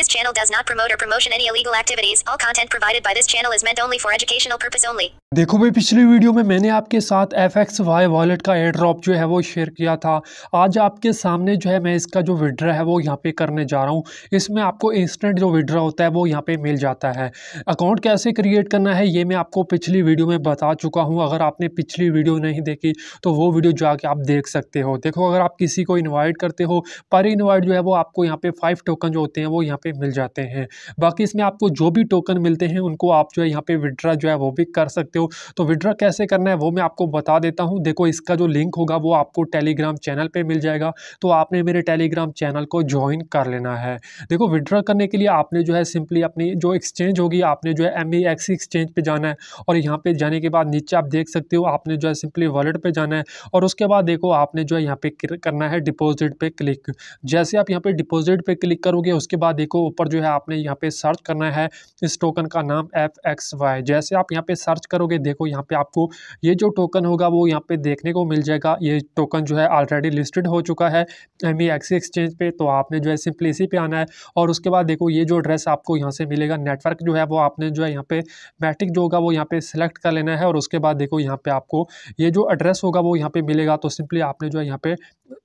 This channel does not promote or promotion any illegal activities. All content provided by this channel is meant only for educational purpose only. देखो भाई पिछली video में मैंने आपके साथ F X Y wallet का air drop जो है वो शेयर किया था आज आपके सामने जो है मैं इसका जो विड्रा है वो यहाँ पे करने जा रहा हूँ इसमें आपको इंस्टेंट जो विड्रा होता है वो यहाँ पे मिल जाता है अकाउंट कैसे क्रिएट करना है ये मैं आपको पिछली वीडियो में बता चुका हूँ अगर आपने पिछली वीडियो नहीं देखी तो वो वीडियो जाके आप देख सकते हो देखो अगर आप किसी को इन्वाइट करते हो पर इन्वाइट जो है वो आपको यहाँ पे फाइव टोकन जो होते हैं वो यहाँ पे पे मिल जाते हैं बाकी इसमें आपको जो भी टोकन मिलते हैं उनको आप जो है यहाँ पे विड्रा जो है वो भी कर सकते हो तो विड्रा कैसे करना है वो मैं आपको बता देता हूँ देखो इसका जो लिंक होगा वो आपको टेलीग्राम चैनल पर मिल जाएगा तो आपने मेरे टेलीग्राम चैनल को ज्वाइन कर लेना है देखो विड्रा करने के लिए आपने जो है सिंपली अपनी जो एक्सचेंज होगी आपने जो है एम एक्सचेंज पर जाना है और यहाँ पर जाने के बाद नीचे आप देख सकते हो आपने जो है सिंपली वॉलेट पर जाना है और उसके बाद देखो आपने जो है यहाँ पे करना है डिपॉजिट पे क्लिक जैसे आप यहाँ पे डिपॉजिट पे क्लिक करोगे उसके बाद देखो ऊपर जो है आपने यहाँ पे सर्च करना है इस टोकन का नाम एफ एक्स वाई जैसे आप यहाँ पे सर्च करोगे देखो यहाँ पे आपको ये जो टोकन होगा वो यहाँ पे देखने को मिल जाएगा ये टोकन जो है ऑलरेडी लिस्टेड हो चुका है एम एक्सचेंज e e पे तो आपने जो है सिंपली इसी पे आना है और उसके बाद देखो ये जो एड्रेस आपको यहाँ से मिलेगा नेटवर्क जो है वो आपने जो है यहाँ पे मैटिक जो होगा वो यहाँ पे सिलेक्ट कर लेना है और उसके बाद देखो यहाँ पे आपको ये जो एड्रेस होगा वो यहाँ पे मिलेगा तो सिंपली आपने जो है यहाँ पे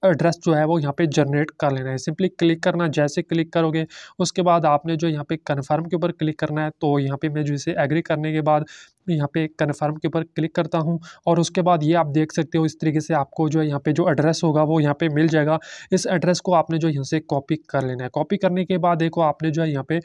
एड्रेस जो है वो यहाँ पे जनरेट कर लेना है सिंपली क्लिक करना जैसे क्लिक करोगे उसके बाद आपने जो यहाँ पे कन्फर्म के ऊपर क्लिक करना है तो यहाँ पे मैं जैसे एग्री करने के बाद मैं यहाँ पे कन्फर्म के ऊपर क्लिक करता हूँ और उसके बाद ये आप देख सकते हो इस तरीके से आपको जो है यहाँ पे जो एड्रेस होगा वो यहाँ पे मिल जाएगा इस एड्रेस को आपने जो यहाँ से कॉपी कर लेना है कॉपी करने के बाद देखो आपने जो है यहाँ पे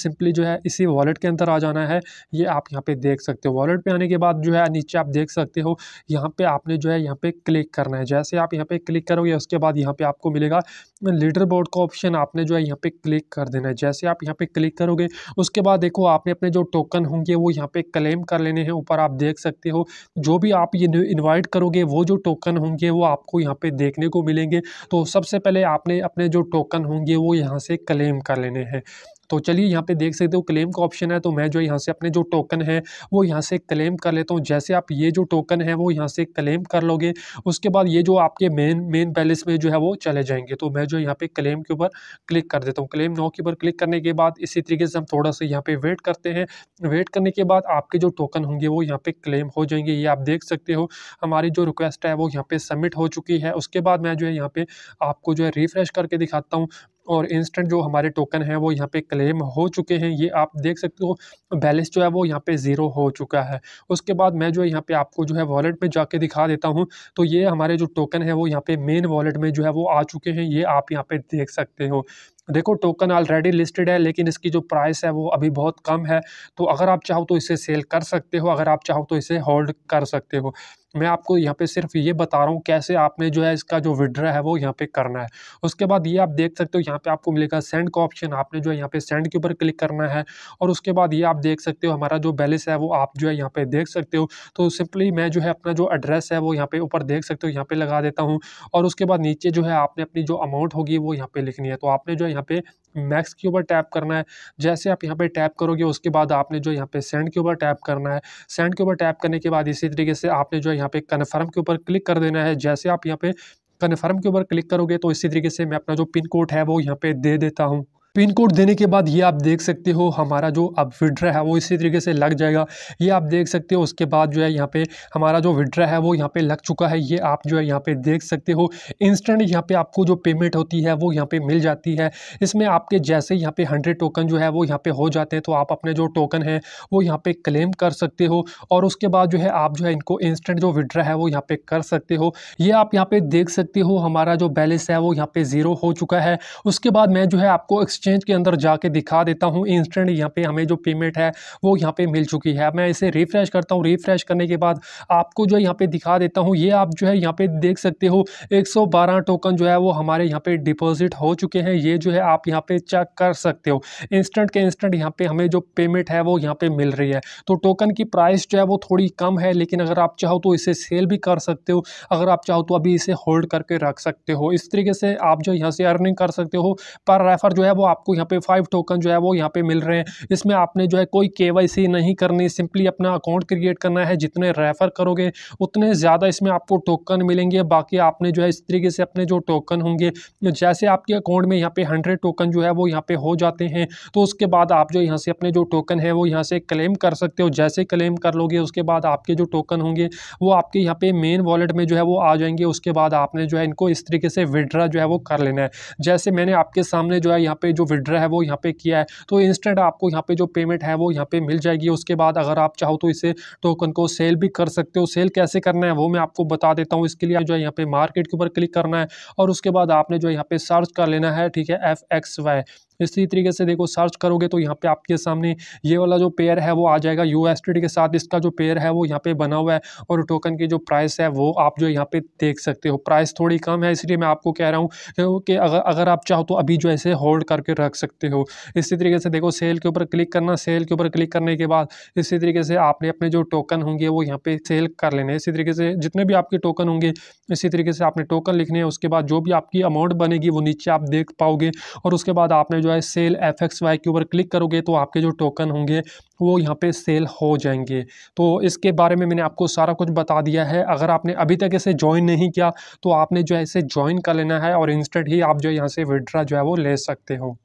सिंपली जो है इसी वॉलेट के अंदर आ जाना है ये आप यहाँ पे देख सकते हो वॉलेट पर आने के बाद जो है नीचे आप देख सकते हो यहाँ पर आपने जो है यहाँ पर क्लिक करना है जैसे आप यहाँ पर क्लिक करोगे उसके बाद यहाँ पर आपको मिलेगा लीडर बोर्ड का ऑप्शन आपने जो है यहाँ पर क्लिक कर देना है जैसे आप यहाँ पर क्लिक करोगे उसके बाद देखो आपने अपने जो टोकन होंगे वो यहाँ पर क्लेम कर कर लेने हैं ऊपर आप देख सकते हो जो भी आप ये इन्वाइट करोगे वो जो टोकन होंगे वो आपको यहाँ पे देखने को मिलेंगे तो सबसे पहले आपने अपने जो टोकन होंगे वो यहाँ से क्लेम कर लेने हैं तो चलिए यहाँ पे देख सकते हो क्लेम का ऑप्शन है तो मैं जो यहाँ से अपने जो टोकन है वो यहाँ से क्लेम कर लेता हूँ जैसे आप ये जो टोकन है वो यहाँ से क्लेम कर लोगे उसके बाद ये जो आपके मेन मेन बैलेंस में जो है वो चले जाएंगे तो मैं जो यहाँ पे क्लेम के ऊपर क्लिक कर देता हूँ क्लेम नौ के ऊपर क्लिक करने के बाद इसी तरीके से हम थोड़ा सा यहाँ पे वेट करते हैं वेट करने के बाद आपके जो टोकन होंगे वो यहाँ पे क्लेम हो जाएंगे ये आप देख सकते हो हमारी जो रिक्वेस्ट है वो यहाँ पे सबमिट हो चुकी है उसके बाद मैं जो है यहाँ पे आपको जो है रिफ्रेश करके दिखाता हूँ और इंस्टेंट जो हमारे टोकन हैं वो यहाँ पे क्लेम हो चुके हैं ये आप देख सकते हो बैलेंस जो है वो यहाँ पे ज़ीरो हो चुका है उसके बाद मैं जो है यहाँ पे आपको जो है वॉलेट में जाके दिखा देता हूँ तो ये हमारे जो टोकन है वो यहाँ पे मेन वॉलेट में जो है वो आ चुके हैं ये आप यहाँ पे देख सकते हो देखो टोकन ऑलरेडी लिस्टेड है लेकिन इसकी जो प्राइस है वो अभी बहुत कम है तो अगर आप चाहो तो इसे सेल कर सकते हो अगर आप चाहो तो इसे होल्ड कर सकते हो मैं आपको यहाँ पे सिर्फ ये बता रहा हूँ कैसे आपने जो है इसका जो विड्रा है वो यहाँ पे करना है उसके बाद ये आप देख सकते हो यहाँ पे आपको मिलेगा सेंड का ऑप्शन आपने जो है यहाँ पे सेंड के ऊपर क्लिक करना है और उसके बाद ये आप देख सकते हो हमारा जो बैलेंस है वो आप जो है यहाँ पे देख सकते हो तो सिंपली मैं जो है अपना जो एड्रेस है वो यहाँ पे ऊपर देख सकते हो यहाँ पे लगा देता हूँ और उसके बाद नीचे जो है आपने अपनी जो अमाउंट होगी वो यहाँ पे लिखनी है तो आपने जो है यहाँ पे मैक्स के ऊपर टैप करना है जैसे आप यहाँ पे टैप करोगे उसके बाद आपने जो यहाँ पे सेंड के ऊपर टैप करना है सेंड के ऊपर टैप करने के बाद इसी तरीके से आपने जो है यहाँ पे कन्फर्म के ऊपर क्लिक कर देना है जैसे आप यहाँ पे कन्फर्म के ऊपर क्लिक करोगे तो इसी तरीके से मैं अपना जो पिन कोड है वो यहाँ पे दे देता हूँ पिन कोड देने के बाद ये आप देख सकते हो हमारा जो अब विड्रा है वो इसी तरीके से लग जाएगा ये आप देख सकते हो उसके बाद जो है यहाँ पे हमारा जो विड्रा है वो यहाँ पे लग चुका है ये आप जो है यहाँ पे देख सकते हो इंस्टेंट यहाँ पे आपको जो पेमेंट होती है वो यहाँ पे मिल जाती है इसमें आपके जैसे यहाँ पे हंड्रेड टोकन जो है वो यहाँ पे हो जाते हैं तो आप अपने जो टोकन है वो यहाँ पे क्लेम कर सकते हो और उसके बाद जो है आप जो है इनको इंस्टेंट जो विड्रा है वो यहाँ पे कर सकते हो ये आप यहाँ पे देख सकते हो हमारा जो बैलेंस है वो यहाँ पे ज़ीरो हो चुका है उसके बाद मैं जो है आपको एक्सचेंज के अंदर जाके दिखा देता हूँ इंस्टेंट यहाँ पे हमें जो पेमेंट है वो यहाँ पे मिल चुकी है मैं इसे रिफ्रेश करता हूँ रिफ्रेश करने के बाद आपको जो यहाँ पे दिखा देता हूँ ये आप जो है यहाँ पे देख सकते हो 112 टोकन जो है वो हमारे यहाँ पे डिपॉजिट हो चुके हैं ये जो है आप यहाँ पे चेक कर सकते हो इंस्टेंट के इंस्टेंट यहाँ पे हमें जो पेमेंट है वो यहाँ पे मिल रही है तो टोकन की प्राइस जो है वो थोड़ी कम है लेकिन अगर आप चाहो तो इसे सेल भी कर सकते हो अगर आप चाहो तो अभी इसे होल्ड करके रख सकते हो इस तरीके से आप जो यहाँ से अर्निंग कर सकते हो पर रेफर जो है वो आपको यहाँ पे फाइव टोकन जो है वो यहाँ पे मिल रहे हैं इसमें आपने जो है कोई के नहीं करनी सिंपली अपना अकाउंट क्रिएट करना है जितने रेफर करोगे उतने ज़्यादा इसमें आपको टोकन मिलेंगे बाकी आपने जो है इस तरीके से अपने जो टोकन होंगे जैसे आपके अकाउंट में यहाँ पे हंड्रेड टोकन जो है वो यहाँ पे हो जाते हैं तो उसके बाद आप जो यहाँ से अपने जो टोकन है वो यहाँ से क्लेम कर सकते हो जैसे क्लेम कर लोगे उसके बाद आपके जो टोकन होंगे वो आपके यहाँ पे मेन वॉलेट में जो है वो आ जाएंगे उसके बाद आपने जो है इनको इस तरीके से विड्रा जो है वो कर लेना है जैसे मैंने आपके सामने जो है यहाँ पे जो विड्रा है वो यहाँ पे किया है तो इंस्टेंट आपको यहाँ पे जो पेमेंट है वो यहाँ पे मिल जाएगी उसके बाद अगर आप चाहो तो इसे टोकन को सेल भी कर सकते हो सेल कैसे करना है वो मैं आपको बता देता हूँ इसके लिए जो है यहाँ पे मार्केट के ऊपर क्लिक करना है और उसके बाद आपने जो यहाँ पे सर्च कर लेना है ठीक है एफ एक्स वाई इसी तरीके से देखो सर्च करोगे तो यहाँ पे आपके सामने ये वाला जो पेयर है वो आ जाएगा यू के साथ इसका जो पेयर है वो यहाँ पे बना हुआ है और टोकन की जो प्राइस है वो आप जो यहाँ पे देख सकते हो प्राइस थोड़ी कम है इसलिए मैं आपको कह रहा हूँ कि अगर अगर आप चाहो तो अभी जो ऐसे होल्ड करके रख सकते हो इसी तरीके से देखो सेल के ऊपर क्लिक करना सेल के ऊपर क्लिक करने के बाद इसी तरीके से आपने अपने जो टोकन होंगे वो यहाँ पे सेल कर लेने इसी तरीके से जितने भी आपके टोकन होंगे इसी तरीके से आपने टोकन लिखने हैं उसके बाद जो भी आपकी अमाउंट बनेगी वो नीचे आप देख पाओगे और उसके बाद आपने जो है सेल एफ एक्स वाई के ऊपर क्लिक करोगे तो आपके जो टोकन होंगे वो यहाँ पे सेल हो जाएंगे तो इसके बारे में मैंने आपको सारा कुछ बता दिया है अगर आपने अभी तक इसे ज्वाइन नहीं किया तो आपने जो है इसे ज्वाइन कर लेना है और इंस्टेंट ही आप जो यहाँ से विड्रा जो है वो ले सकते हो